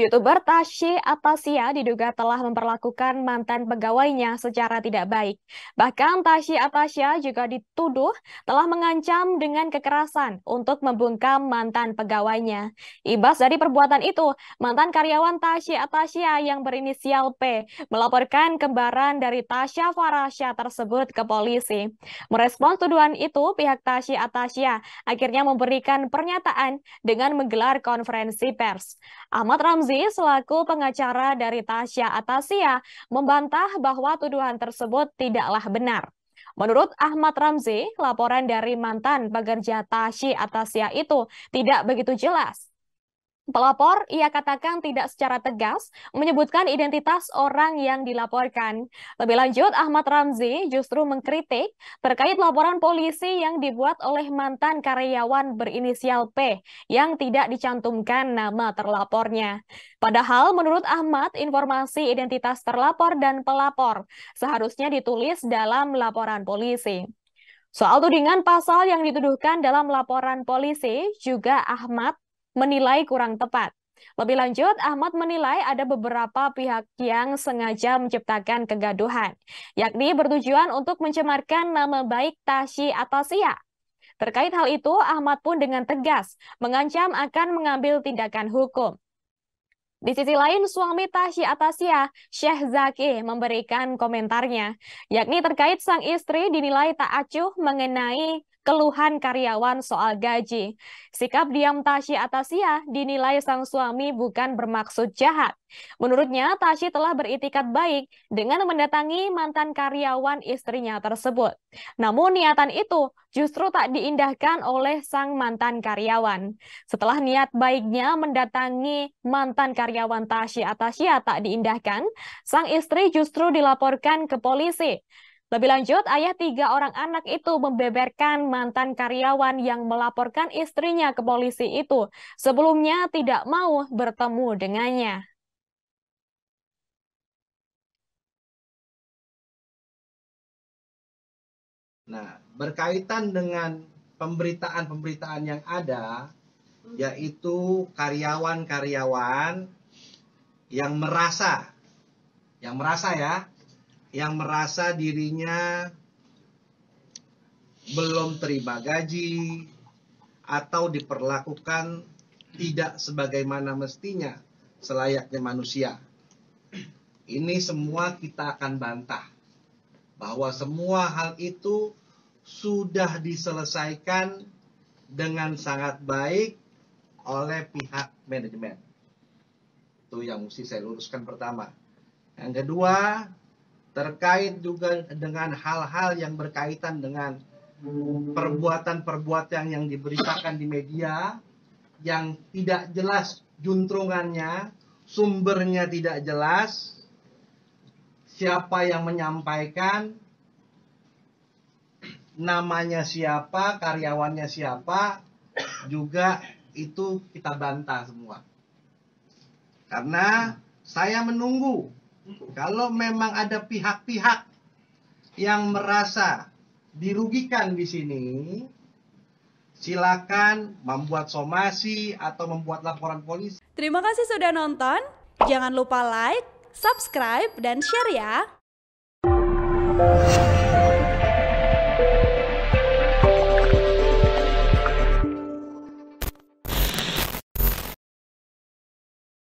YouTuber Tashi Atasia diduga telah memperlakukan mantan pegawainya secara tidak baik. Bahkan Tashi Atasia juga dituduh telah mengancam dengan kekerasan untuk membungkam mantan pegawainya. Ibas dari perbuatan itu, mantan karyawan Tashi Atasia yang berinisial P melaporkan kembaran dari Tasha Farasha tersebut ke polisi. Merespons tuduhan itu, pihak Tashi Atasia akhirnya memberikan pernyataan dengan menggelar konferensi pers. Ahmad Ramzi Fauzi selaku pengacara dari Tasya Atasya membantah bahwa tuduhan tersebut tidaklah benar. Menurut Ahmad Ramzi, laporan dari mantan pekerja Tasya Atasya itu tidak begitu jelas Pelapor, ia katakan tidak secara tegas menyebutkan identitas orang yang dilaporkan. Lebih lanjut, Ahmad Ramzi justru mengkritik terkait laporan polisi yang dibuat oleh mantan karyawan berinisial P yang tidak dicantumkan nama terlapornya. Padahal menurut Ahmad, informasi identitas terlapor dan pelapor seharusnya ditulis dalam laporan polisi. Soal tudingan pasal yang dituduhkan dalam laporan polisi, juga Ahmad menilai kurang tepat. Lebih lanjut, Ahmad menilai ada beberapa pihak yang sengaja menciptakan kegaduhan, yakni bertujuan untuk mencemarkan nama baik Tashi atau Sia. Terkait hal itu, Ahmad pun dengan tegas mengancam akan mengambil tindakan hukum. Di sisi lain, suami Tashi Atasya, Syekh Zaki, memberikan komentarnya, yakni terkait sang istri dinilai tak acuh mengenai keluhan karyawan soal gaji. Sikap diam Tashi Atasia dinilai sang suami bukan bermaksud jahat. Menurutnya, Tashi telah beritikat baik dengan mendatangi mantan karyawan istrinya tersebut. Namun niatan itu justru tak diindahkan oleh sang mantan karyawan. Setelah niat baiknya mendatangi mantan karyawan Tashi Atasia tak diindahkan, sang istri justru dilaporkan ke polisi. Lebih lanjut, ayah tiga orang anak itu membeberkan mantan karyawan yang melaporkan istrinya ke polisi itu. Sebelumnya tidak mau bertemu dengannya. Nah, berkaitan dengan pemberitaan-pemberitaan yang ada, yaitu karyawan-karyawan yang merasa, yang merasa ya, yang merasa dirinya belum terima gaji atau diperlakukan tidak sebagaimana mestinya selayaknya manusia. Ini semua kita akan bantah bahwa semua hal itu sudah diselesaikan dengan sangat baik oleh pihak manajemen. Itu yang mesti saya luruskan pertama. Yang kedua, terkait juga dengan hal-hal yang berkaitan dengan perbuatan-perbuatan yang diberitakan di media yang tidak jelas juntrungannya, sumbernya tidak jelas, siapa yang menyampaikan, namanya siapa, karyawannya siapa, juga itu kita bantah semua. Karena saya menunggu kalau memang ada pihak-pihak yang merasa dirugikan di sini, silakan membuat somasi atau membuat laporan polisi. Terima kasih sudah nonton. Jangan lupa like, subscribe, dan share ya.